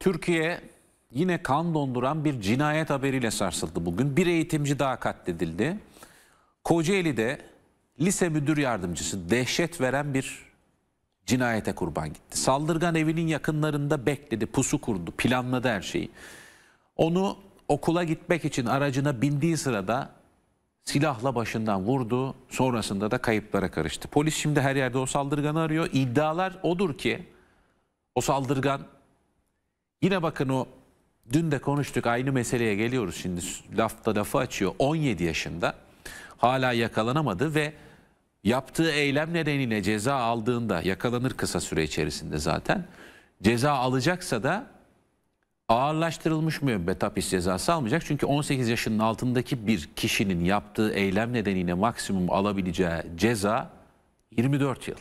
Türkiye yine kan donduran bir cinayet haberiyle sarsıldı bugün. Bir eğitimci daha katledildi. Kocaeli'de lise müdür yardımcısı dehşet veren bir cinayete kurban gitti. Saldırgan evinin yakınlarında bekledi, pusu kurdu, planladı her şeyi. Onu okula gitmek için aracına bindiği sırada silahla başından vurdu. Sonrasında da kayıplara karıştı. Polis şimdi her yerde o saldırganı arıyor. İddialar odur ki o saldırgan Yine bakın o dün de konuştuk aynı meseleye geliyoruz şimdi lafta lafı açıyor 17 yaşında hala yakalanamadı ve yaptığı eylem nedeniyle ceza aldığında yakalanır kısa süre içerisinde zaten ceza alacaksa da ağırlaştırılmış müebbet hapis cezası almayacak. Çünkü 18 yaşının altındaki bir kişinin yaptığı eylem nedeniyle maksimum alabileceği ceza 24 yıl.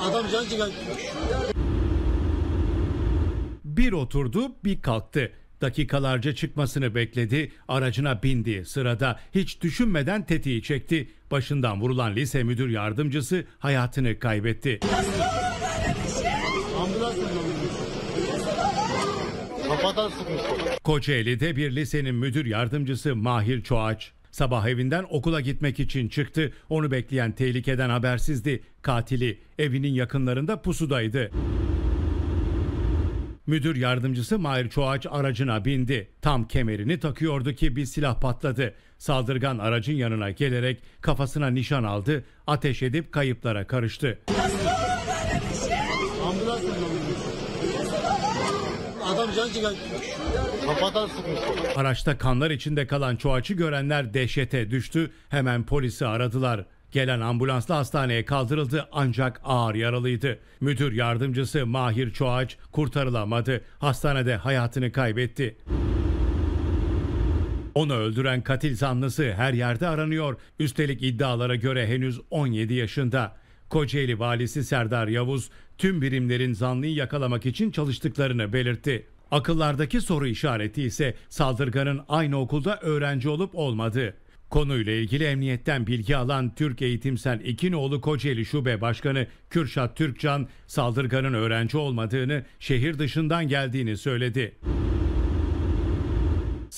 Adam can Bir oturdu bir kalktı. Dakikalarca çıkmasını bekledi, aracına bindi. Sırada hiç düşünmeden tetiği çekti. Başından vurulan lise müdür yardımcısı hayatını kaybetti. Kocaeli'de bir lisenin müdür yardımcısı Mahir Çoğaç Sabah evinden okula gitmek için çıktı. Onu bekleyen tehlikeden habersizdi. Katili evinin yakınlarında pusudaydı. Müdür yardımcısı Mahir Çoğaç aracına bindi. Tam kemerini takıyordu ki bir silah patladı. Saldırgan aracın yanına gelerek kafasına nişan aldı. Ateş edip kayıplara karıştı. Ambulans Adam can ciğer kafadan sıkmış. Araçta kanlar içinde kalan çoğaçı görenler dehşete düştü. Hemen polisi aradılar. Gelen ambulansla hastaneye kaldırıldı ancak ağır yaralıydı. Müdür yardımcısı Mahir Çoğaç kurtarılamadı. Hastanede hayatını kaybetti. Onu öldüren katil zanlısı her yerde aranıyor. Üstelik iddialara göre henüz 17 yaşında. Kocaeli Valisi Serdar Yavuz tüm birimlerin zanlıyı yakalamak için çalıştıklarını belirtti. Akıllardaki soru işareti ise saldırganın aynı okulda öğrenci olup olmadığı. Konuyla ilgili emniyetten bilgi alan Türk Eğitimsel İkinoğlu Kocaeli Şube Başkanı Kürşat Türkcan saldırganın öğrenci olmadığını, şehir dışından geldiğini söyledi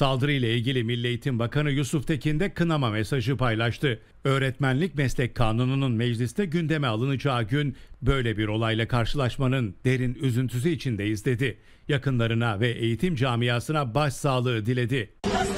ile ilgili Milli Eğitim Bakanı Yusuf Tekin de kınama mesajı paylaştı. Öğretmenlik meslek kanununun mecliste gündeme alınacağı gün böyle bir olayla karşılaşmanın derin üzüntüsü içindeyiz dedi. Yakınlarına ve eğitim camiasına başsağlığı diledi.